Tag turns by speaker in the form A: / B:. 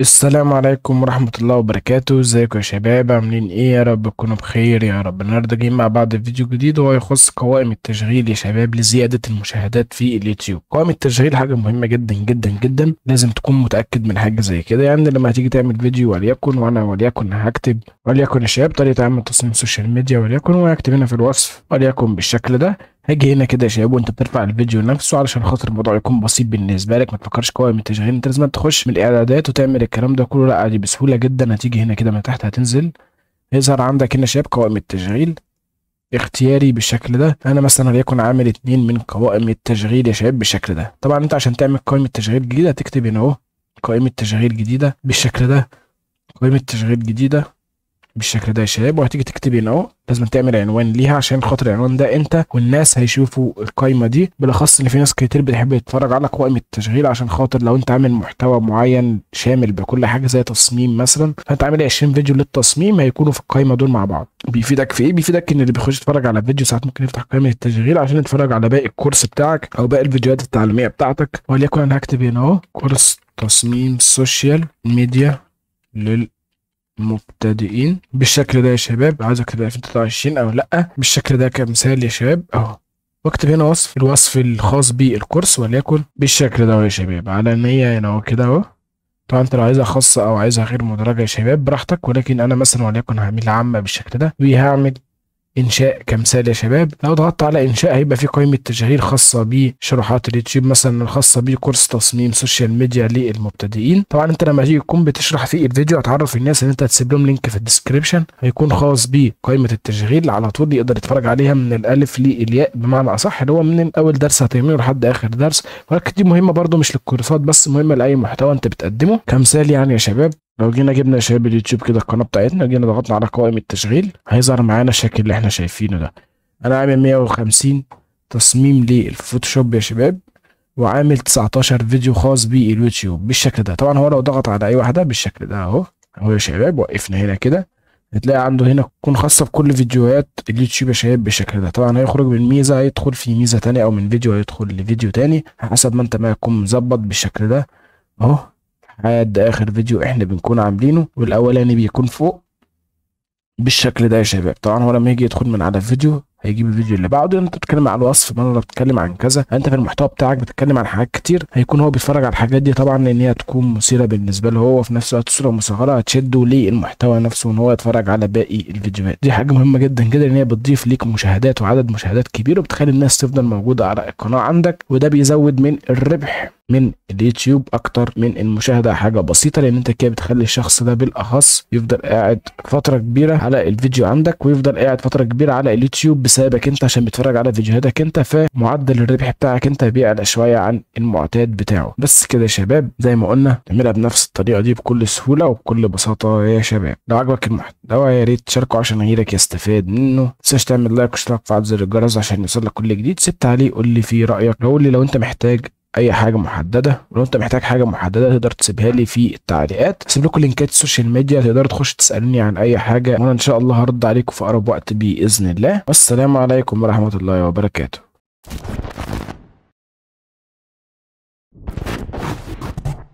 A: السلام عليكم ورحمة الله وبركاته ازيكم يا شباب عاملين ايه يا رب تكونوا بخير يا رب النهارده جايين مع بعض فيديو جديد وهو يخص قوائم التشغيل يا شباب لزيادة المشاهدات في اليوتيوب قوائم التشغيل حاجة مهمة جدا جدا جدا لازم تكون متأكد من حاجة زي كده يعني لما هتيجي تعمل فيديو وليكن وانا وليكن هكتب وليكن يا شباب طريقة عمل تصميم السوشيال ميديا وليكن وهكتب هنا في الوصف وليكن بالشكل ده هاجي هنا كده يا شباب وانت بترفع الفيديو نفسه علشان خاطر الموضوع يكون بسيط بالنسبه لك ما تفكرش قوي من التشغيل انت لازم تخش من الاعدادات وتعمل الكلام ده كله لا عادي بسهوله جدا هتيجي هنا كده من تحت هتنزل يظهر عندك هنا شباب قوائم التشغيل اختياري بالشكل ده انا مثلا وليكن عامل اتنين من قوائم التشغيل يا شباب بالشكل ده طبعا انت عشان تعمل قائمه تشغيل جديده تكتب هنا اهو قائمه تشغيل جديده بالشكل ده قائمه تشغيل جديده بالشكل ده يا شباب وهتيجي تكتب هنا اهو لازم تعمل عنوان ليها عشان خاطر العنوان ده انت والناس هيشوفوا القايمه دي بالاخص ان في ناس كتير بتحب تتفرج على قوائم التشغيل عشان خاطر لو انت عامل محتوى معين شامل بكل حاجه زي تصميم مثلا فانت عامل 20 فيديو للتصميم هيكونوا في القايمه دول مع بعض بيفيدك في ايه بيفيدك ان اللي بيخش يتفرج على فيديو ساعات ممكن يفتح قائمه التشغيل عشان يتفرج على باقي الكورس بتاعك او باقي الفيديوهات التعليميه بتاعتك وليكن انا هكتب هنا اهو كورس تصميم سوشيال ميديا لل مبتدئين بالشكل ده يا شباب عايزك تبقى 2023 او لا بالشكل ده كمثال يا شباب اهو واكتب هنا وصف الوصف الخاص بالكورس وليكن بالشكل ده يا شباب على نية هنا اهو كده اهو طبعا انت لو عايزها خاصة او عايزها غير مدرجة يا شباب براحتك ولكن انا مثلا وليكن هعملها عامة بالشكل ده وهعمل انشاء كمثال يا شباب لو ضغطت على انشاء هيبقى في قائمه تشغيل خاصه بشروحات اليوتيوب مثلا الخاصه بكورس تصميم سوشيال ميديا للمبتدئين طبعا انت لما تيجي تكون بتشرح في الفيديو هتعرف الناس ان انت هتسيب لهم لينك في الديسكربشن هيكون خاص بقائمه التشغيل على طول يقدر يتفرج عليها من الالف للياء بمعنى اصح اللي هو من اول درس هتعمله لحد اخر درس ولكن دي مهمه برده مش للكورسات بس مهمه لاي محتوى انت بتقدمه كمثال يعني يا شباب لو جينا جبنا شباب اليوتيوب كده القناه بتاعتنا جينا ضغطنا على قوائم التشغيل هيظهر معانا الشكل اللي احنا شايفينه ده انا عامل 150 تصميم للفوتوشوب يا شباب وعامل 19 فيديو خاص باليوتيوب بالشكل ده طبعا هو لو ضغط على اي واحده بالشكل ده اهو اهو يا شباب وقفنا هنا كده هتلاقي عنده هنا تكون خاصه بكل فيديوهات اليوتيوب يا شباب بالشكل ده طبعا هيخرج من ميزه هيدخل في ميزه تانية او من فيديو هيدخل لفيديو تاني حسب ما انت ما تكون مظبط بالشكل ده اهو لحد اخر فيديو احنا بنكون عاملينه والاولاني بيكون فوق بالشكل ده يا شباب طبعا هو لما يجي يدخل من على الفيديو هيجيب الفيديو اللي بعده انت بتتكلم عن الوصف مره بتتكلم عن كذا انت في المحتوى بتاعك بتتكلم عن حاجات كتير هيكون هو بيتفرج على الحاجات دي طبعا لان هي تكون مثيره بالنسبه له هو في نفس الوقت صوره مصغره هتشده للمحتوى نفسه ان هو يتفرج على باقي الفيديوهات دي حاجه مهمه جدا جدا ان هي بتضيف ليك مشاهدات وعدد مشاهدات كبير وبتخلي الناس تفضل موجوده على القناه عندك وده بيزود من الربح من اليوتيوب اكتر من المشاهده حاجه بسيطه لان انت كده بتخلي الشخص ده بالاخص يفضل قاعد فتره كبيره على الفيديو عندك ويفضل قاعد فتره كبيره على اليوتيوب بسببك انت عشان بيتفرج على فيديوهاتك انت فمعدل الربح بتاعك انت بيعلى شويه عن المعتاد بتاعه بس كده يا شباب زي ما قلنا نعملها بنفس الطريقه دي بكل سهوله وبكل بساطه يا شباب لو عجبك المحتوى يا ريت تشاركه عشان غيرك يستفاد منه تنساش تعمل لايك واشتراك وفعل زر الجرس عشان يوصلك كل جديد سبت عليه قول لي فيه رايك قول لي لو انت محتاج اي حاجه محدده ولو انت محتاج حاجه محدده تقدر تسيبها لي في التعليقات هسيب لكم لينكات السوشيال ميديا تقدروا تخش تسالوني عن اي حاجه وانا ان شاء الله هرد عليكم في اقرب وقت باذن الله والسلام عليكم ورحمه الله وبركاته